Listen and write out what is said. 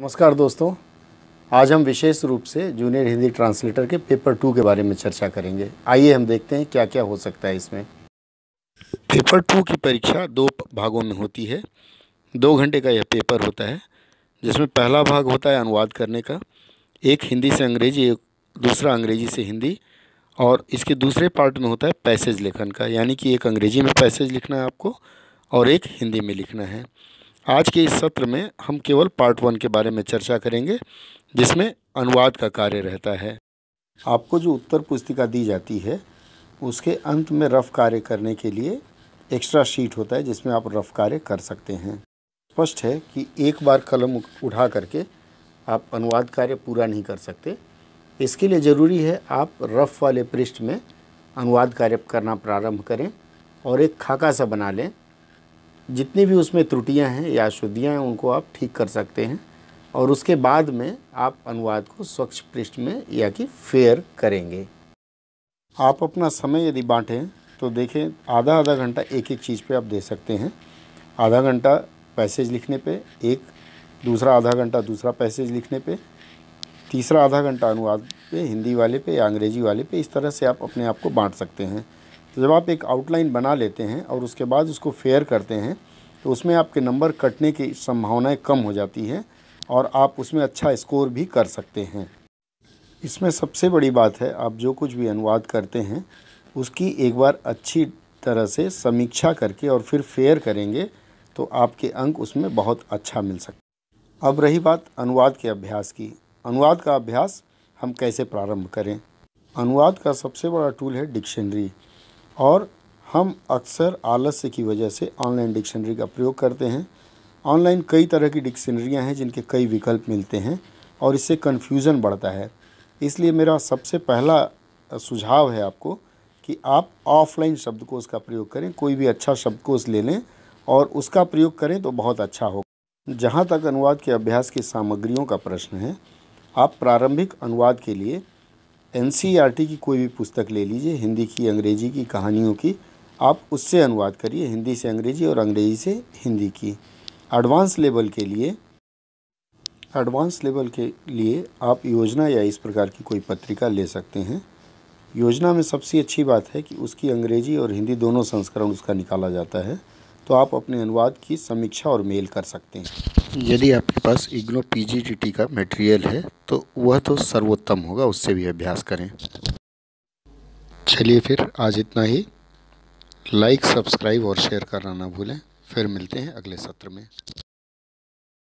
नमस्कार दोस्तों आज हम विशेष रूप से जूनियर हिंदी ट्रांसलेटर के पेपर टू के बारे में चर्चा करेंगे आइए हम देखते हैं क्या क्या हो सकता है इसमें पेपर टू की परीक्षा दो भागों में होती है दो घंटे का यह पेपर होता है जिसमें पहला भाग होता है अनुवाद करने का एक हिंदी से अंग्रेजी एक दूसरा अंग्रेजी से हिंदी और इसके दूसरे पार्ट में होता है पैसेज लेखन का यानी कि एक अंग्रेजी में पैसेज लिखना है आपको और एक हिंदी में लिखना है आज के इस सत्र में हम केवल पार्ट वन के बारे में चर्चा करेंगे जिसमें अनुवाद का कार्य रहता है आपको जो उत्तर पुस्तिका दी जाती है उसके अंत में रफ कार्य करने के लिए एक्स्ट्रा शीट होता है जिसमें आप रफ कार्य कर सकते हैं स्पष्ट है कि एक बार कलम उठा करके आप अनुवाद कार्य पूरा नहीं कर सकते इसके लिए ज़रूरी है आप रफ वाले पृष्ठ में अनुवाद कार्य करना प्रारंभ करें और एक खाका सा बना लें जितनी भी उसमें त्रुटियां हैं या अशुद्धियाँ हैं उनको आप ठीक कर सकते हैं और उसके बाद में आप अनुवाद को स्वच्छ पृष्ठ में या कि फेयर करेंगे आप अपना समय यदि बांटें तो देखें आधा आधा घंटा एक एक चीज़ पे आप दे सकते हैं आधा घंटा पैसेज लिखने पे एक दूसरा आधा घंटा दूसरा पैसेज लिखने पे तीसरा आधा घंटा अनुवाद पे हिंदी वाले पे या अंग्रेजी वाले पे इस तरह से आप अपने आप को बांट सकते हैं तो जब आप एक आउटलाइन बना लेते हैं और उसके बाद उसको फेयर करते हैं तो उसमें आपके नंबर कटने की संभावनाएं कम हो जाती है और आप उसमें अच्छा स्कोर भी कर सकते हैं इसमें सबसे बड़ी बात है आप जो कुछ भी अनुवाद करते हैं उसकी एक बार अच्छी तरह से समीक्षा करके और फिर फेयर करेंगे तो आपके अंक उसमें बहुत अच्छा मिल सकता अब रही बात अनुवाद के अभ्यास की अनुवाद का अभ्यास हम कैसे प्रारंभ करें अनुवाद का सबसे बड़ा टूल है डिक्शनरी और हम अक्सर आलस्य की वजह से ऑनलाइन डिक्शनरी का प्रयोग करते हैं ऑनलाइन कई तरह की डिक्शनरियाँ हैं जिनके कई विकल्प मिलते हैं और इससे कन्फ्यूज़न बढ़ता है इसलिए मेरा सबसे पहला सुझाव है आपको कि आप ऑफ़लाइन शब्दकोश का प्रयोग करें कोई भी अच्छा शब्दकोश ले लें और उसका प्रयोग करें तो बहुत अच्छा होगा जहाँ तक अनुवाद के अभ्यास की सामग्रियों का प्रश्न है आप प्रारंभिक अनुवाद के लिए एन की कोई भी पुस्तक ले लीजिए हिंदी की अंग्रेज़ी की कहानियों की आप उससे अनुवाद करिए हिंदी से अंग्रेज़ी और अंग्रेज़ी से हिंदी की एडवांस लेवल के लिए एडवांस लेवल के लिए आप योजना या इस प्रकार की कोई पत्रिका ले सकते हैं योजना में सबसे अच्छी बात है कि उसकी अंग्रेजी और हिंदी दोनों संस्करण उसका निकाला जाता है तो आप अपने अनुवाद की समीक्षा और मेल कर सकते हैं यदि आपके पास इग्नो पीजीटीटी का मटेरियल है तो वह तो सर्वोत्तम होगा उससे भी अभ्यास करें चलिए फिर आज इतना ही लाइक सब्सक्राइब और शेयर करना ना भूलें फिर मिलते हैं अगले सत्र में